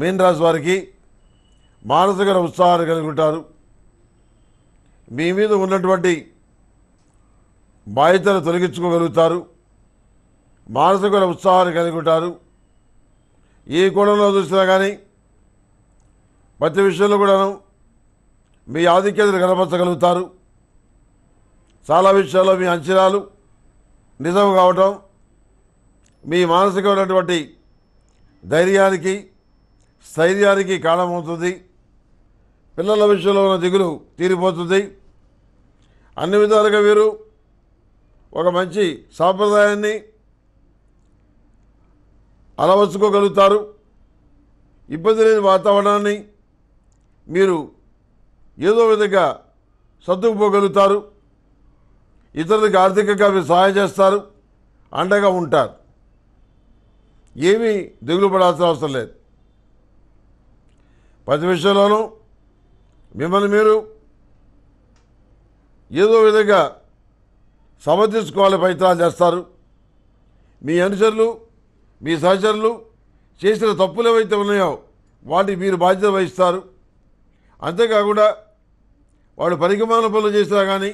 మీనరాశి వారికి మానసిక ఉత్సాహాన్ని కలిగి ఉంటారు మీ మీద ఉన్నటువంటి బాధ్యతలు తొలగించుకోగలుగుతారు మానసిక ఉత్సాహాన్ని కలిగి ఉంటారు ఏ కోణంలో చూసినా కానీ ప్రతి విషయంలో కూడాను మీ ఆధిక్యతను కనపరచగలుగుతారు చాలా విషయాల్లో మీ అంచనాలు నిజం కావటం మీ మానసికమైనటువంటి ధైర్యానికి స్థైర్యానికి కారణమవుతుంది పిల్లల విషయంలో ఉన్న దిగులు తీరిపోతుంది అన్ని విధాలుగా వీరు ఒక మంచి సాంప్రదాయాన్ని అలవర్చుకోగలుగుతారు ఇబ్బంది లేని వాతావరణాన్ని మీరు ఏదో విధంగా సర్దుకుపోగలుగుతారు ఇతరులకు ఆర్థికంగా మీరు సహాయం చేస్తారు అండగా ఉంటారు ఏమీ దిగులు పడాల్సిన అవసరం లేదు ప్రతి విషయంలోనూ మిమ్మల్ని మీరు ఏదో విధంగా సమర్థించుకోవాలి ప్రయత్నాలు చేస్తారు మీ అనుచరులు మీ సహచరులు చేసిన తప్పులు ఏవైతే ఉన్నాయో వాటికి మీరు బాధ్యత వహిస్తారు అంతేకాకుండా వాళ్ళు పరిగమాన పనులు చేసినా కానీ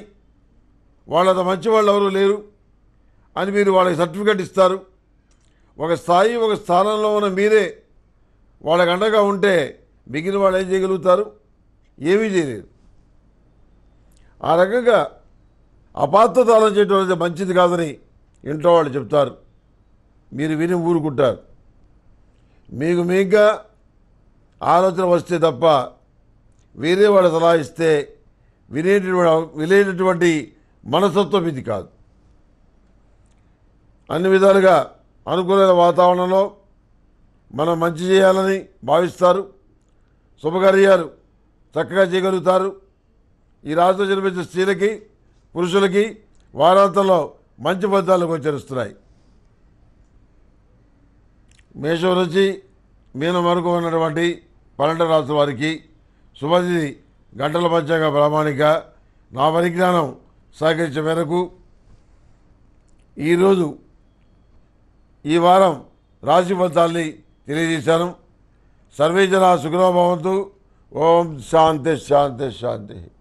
వాళ్ళంత మంచి వాళ్ళు ఎవరు లేరు అని మీరు వాళ్ళకి సర్టిఫికెట్ ఇస్తారు ఒక స్థాయి ఒక స్థానంలో ఉన్న మీరే వాళ్ళకి అండగా ఉంటే మిగిలిన వాళ్ళు ఏం చేయగలుగుతారు ఏమీ చేయలేరు ఆ రకంగా అపాత్రత ఆలోచించడం అనేది మంచిది కాదని ఇంట్లో వాళ్ళు చెప్తారు మీరు విని ఊరుకుంటారు మీకు మీగా ఆలోచన వస్తే తప్ప వేరే వాళ్ళు సలహా ఇస్తే వినేటటువంటి వినేటటువంటి మనస్తత్వం ఇది కాదు అన్ని విధాలుగా అనుకూలమైన వాతావరణంలో మనం మంచి చేయాలని భావిస్తారు శుభకార్యాలు చక్కగా చేయగలుగుతారు ఈ రాశిలో జన్మించిన స్త్రీలకి పురుషులకి వారాంతంలో మంచి ఫలితాలు గోచరిస్తున్నాయి మేషం నుంచి మీనం వరకు ఉన్నటువంటి పన్నెండు రాశుల వారికి శుభది గంటల పంచాంగ ప్రామాణిక నా పరిజ్ఞానం సహకరించే మేరకు ఈరోజు ఈ వారం రాశి ఫలితాల్ని తెలియజేశాను सर्वे जना सुखिनो ओम शांति शांति शांति